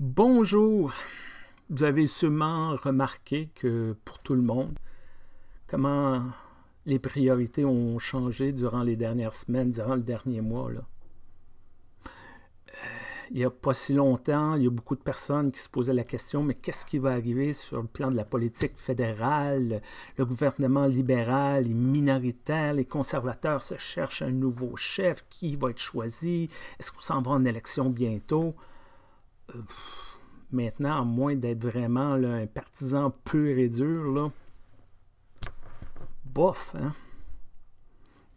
Bonjour. Vous avez sûrement remarqué que pour tout le monde, comment les priorités ont changé durant les dernières semaines, durant le dernier mois. Euh, il n'y a pas si longtemps, il y a beaucoup de personnes qui se posaient la question, mais qu'est-ce qui va arriver sur le plan de la politique fédérale? Le gouvernement libéral les minoritaire, les conservateurs se cherchent un nouveau chef, qui va être choisi? Est-ce qu'on s'en va en élection bientôt? maintenant, à moins d'être vraiment un partisan pur et dur, là, bof, hein.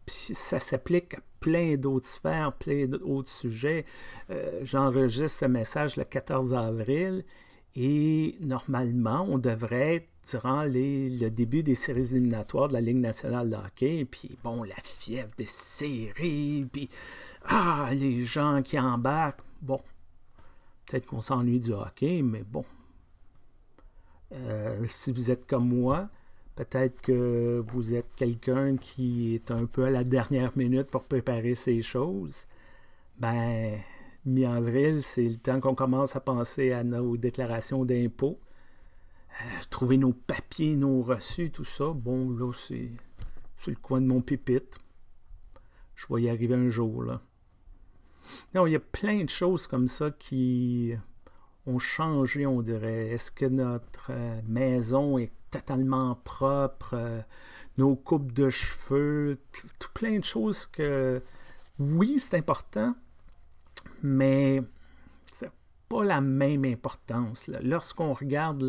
ça s'applique à plein d'autres sphères, plein d'autres sujets. Euh, j'enregistre ce message le 14 avril et normalement, on devrait être durant le début des séries éliminatoires de la Ligue nationale de hockey, puis bon, la fièvre des séries, puis ah, les gens qui embarquent. Bon, Peut-être qu'on s'ennuie du hockey, mais bon. Euh, si vous êtes comme moi, peut-être que vous êtes quelqu'un qui est un peu à la dernière minute pour préparer ces choses. Ben, mi-avril, c'est le temps qu'on commence à penser à nos déclarations d'impôts. Euh, trouver nos papiers, nos reçus, tout ça. Bon, là, c'est le coin de mon pipite. Je vais y arriver un jour, là. Non, il y a plein de choses comme ça qui ont changé, on dirait. Est-ce que notre euh, maison est totalement propre? Euh, nos coupes de cheveux, tout plein de choses que, oui, c'est important, mais c'est pas la même importance. Lorsqu'on regarde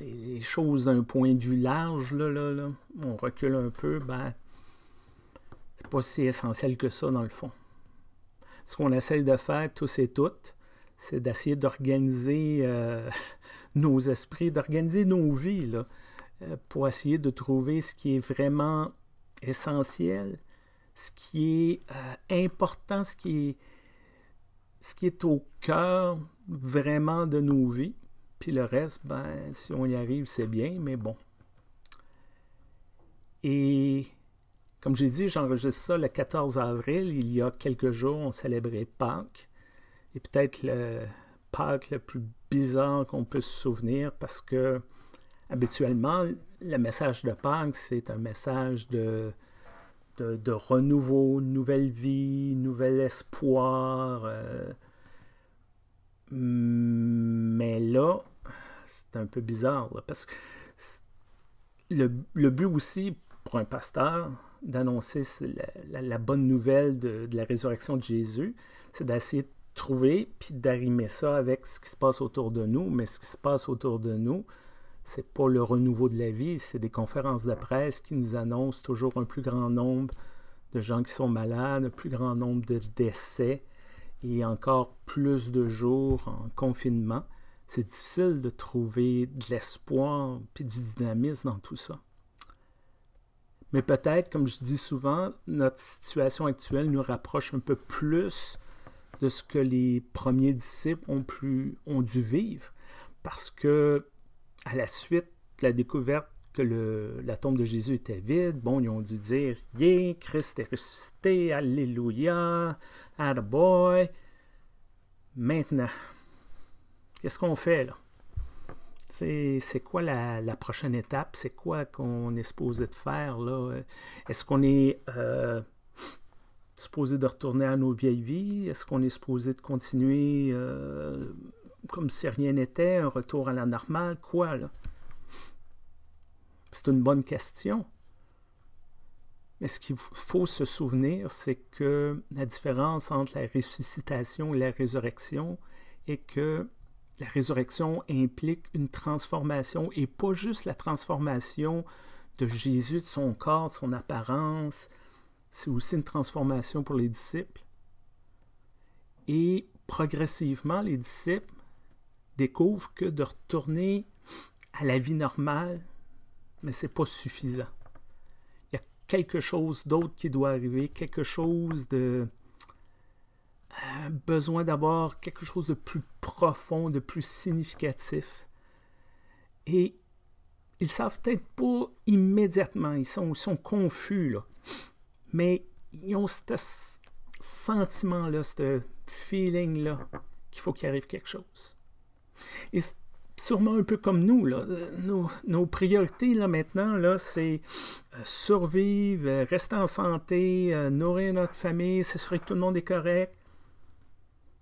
les choses d'un point de vue large, là, là, on recule un peu, ben, c'est pas si essentiel que ça dans le fond. Ce qu'on essaye de faire tous et toutes, c'est d'essayer d'organiser euh, nos esprits, d'organiser nos vies, euh, pour essayer de trouver ce qui est vraiment essentiel, ce qui est euh, important, ce qui est, ce qui est au cœur vraiment de nos vies. Puis le reste, ben, si on y arrive, c'est bien, mais bon. Et comme j'ai dit, j'enregistre ça le 14 avril. Il y a quelques jours, on célébrait Pâques. Et peut-être le Pâques le plus bizarre qu'on peut se souvenir parce que habituellement, le message de Pâques, c'est un message de, de, renouveau, nouvelle vie, nouvel espoir. Euh, mais là, c'est un peu bizarre parce que le but aussi pour un pasteur, d'annoncer la, bonne nouvelle de, la résurrection de Jésus, c'est d'essayer de trouver puis d'arrimer ça avec ce qui se passe autour de nous. Mais ce qui se passe autour de nous, c'est pas le renouveau de la vie, c'est des conférences de presse qui nous annoncent toujours un plus grand nombre de gens qui sont malades, un plus grand nombre de décès et encore plus de jours en confinement. C'est difficile de trouver de l'espoir puis du dynamisme dans tout ça. Mais peut-être, comme je dis souvent, notre situation actuelle nous rapproche un peu plus de ce que les premiers disciples ont, dû vivre. Parce que, à la suite de la découverte que la tombe de Jésus était vide, bon, ils ont dû dire Yeah, Christ est ressuscité, Alléluia, boy! » Maintenant, qu'est-ce qu'on fait là? C'est quoi la, la, prochaine étape? C'est quoi qu'on est supposé de faire? Est-ce qu'on est, euh, supposé de retourner à nos vieilles vies? Est-ce qu'on est supposé de continuer euh, comme si rien n'était, un retour à la normale? Quoi, là? C'est une bonne question. Mais ce qu'il faut se souvenir, c'est que la différence entre la ressuscitation et la résurrection est que la résurrection implique une transformation et pas juste la transformation de Jésus, de son corps, de son apparence. C'est aussi une transformation pour les disciples. Et progressivement, les disciples découvrent que de retourner à la vie normale, mais ce n'est pas suffisant. Il y a quelque chose d'autre qui doit arriver, quelque chose de besoin d'avoir quelque chose de plus profond, de plus significatif. Et ils ne savent peut-être pas immédiatement, ils sont, sont confus, mais ils ont ce sentiment-là, ce feeling-là, qu'il faut qu'il arrive quelque chose. Et sûrement un peu comme nous, là. Nos, priorités là, maintenant, là, c'est euh, survivre, rester en santé, euh, nourrir notre famille, s'assurer que tout le monde est correct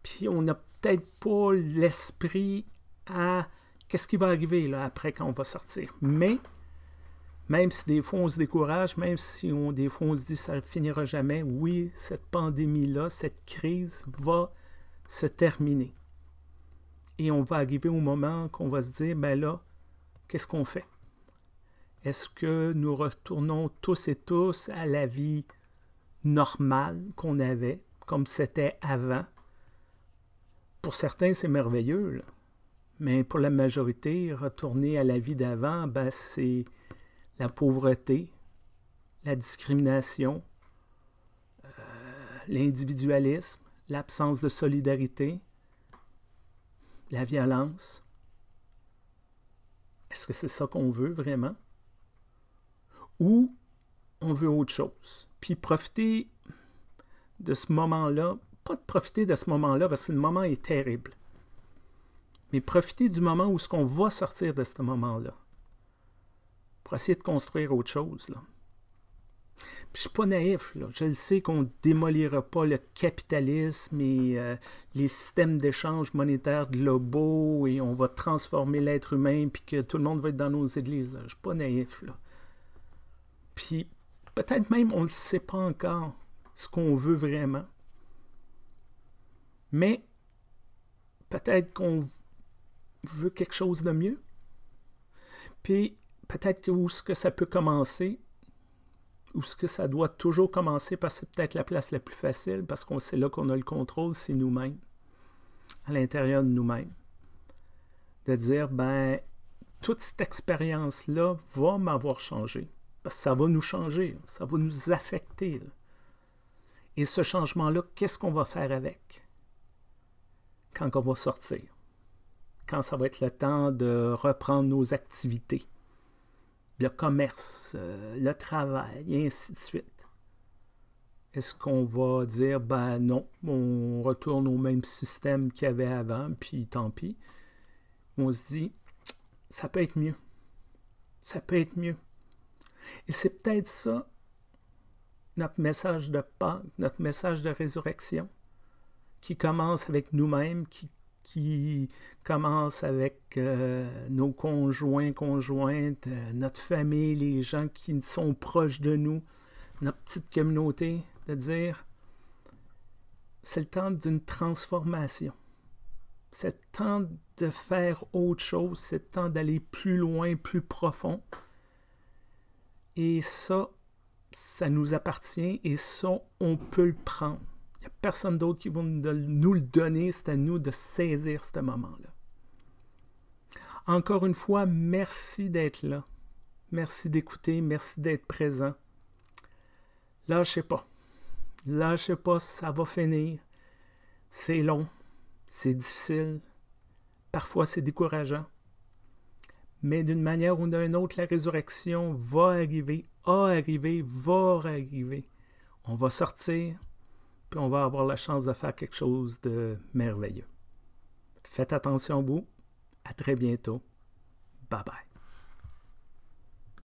puis on n'a peut-être pas l'esprit à qu'est-ce qui va arriver là, après quand on va sortir. Mais même si des fois on se décourage, même si on, des fois on se dit ça ne finira jamais, oui, cette pandémie-là, cette crise va se terminer. Et on va arriver au moment qu'on va se dire, ben là, qu'est-ce qu'on fait? Est-ce que nous retournons tous et tous à la vie normale qu'on avait, comme c'était avant? Pour certains, c'est merveilleux, mais pour la majorité, retourner à la vie d'avant, ben, c'est la pauvreté, la discrimination, euh, l'individualisme, l'absence de solidarité, la violence. Est-ce que c'est ça qu'on veut vraiment? Ou on veut autre chose? Puis profiter de ce moment-là pas de profiter de ce moment-là parce que le moment est terrible. Mais profiter du moment où ce qu'on va sortir de ce moment-là pour essayer de construire autre chose. Là. je ne suis pas naïf. Je sais qu'on ne démolira pas le capitalisme et euh, les systèmes d'échange monétaire globaux et on va transformer l'être humain puis que tout le monde va être dans nos églises. Je ne suis pas naïf. Puis peut-être même on ne sait pas encore ce qu'on veut vraiment. Mais peut-être qu'on veut quelque chose de mieux. Puis peut-être que où ce que ça peut commencer, où ce que ça doit toujours commencer, parce que c'est peut-être la place la plus facile, parce qu'on sait là qu'on a le contrôle, c'est nous-mêmes, à l'intérieur de nous-mêmes. De dire, ben, toute cette expérience-là va m'avoir changé, parce que ça va nous changer, ça va nous affecter. Et ce changement-là, qu'est-ce qu'on va faire avec? quand on va sortir, quand ça va être le temps de reprendre nos activités, le commerce, euh, le travail, et ainsi de suite. Est-ce qu'on va dire, ben non, on retourne au même système qu'il y avait avant, puis tant pis. On se dit, ça peut être mieux. Ça peut être mieux. Et c'est peut-être ça, notre message de Pâques, notre message de résurrection qui commence avec nous-mêmes, qui, commence avec euh, nos conjoints, conjointes, euh, notre famille, les gens qui sont proches de nous, notre petite communauté, de dire, c'est le temps d'une transformation. C'est le temps de faire autre chose, c'est le temps d'aller plus loin, plus profond. Et ça, ça nous appartient et ça, on peut le prendre personne d'autre qui va nous le donner. C'est à nous de saisir ce moment-là. Encore une fois, merci d'être là. Merci d'écouter. Merci d'être présent. Lâchez pas. Lâchez pas, ça va finir. C'est long. C'est difficile. Parfois, c'est décourageant. Mais d'une manière ou d'une autre, la résurrection va arriver, a arriver va arriver. On va sortir, puis on va avoir la chance de faire quelque chose de merveilleux. Faites attention vous. À très bientôt. Bye bye.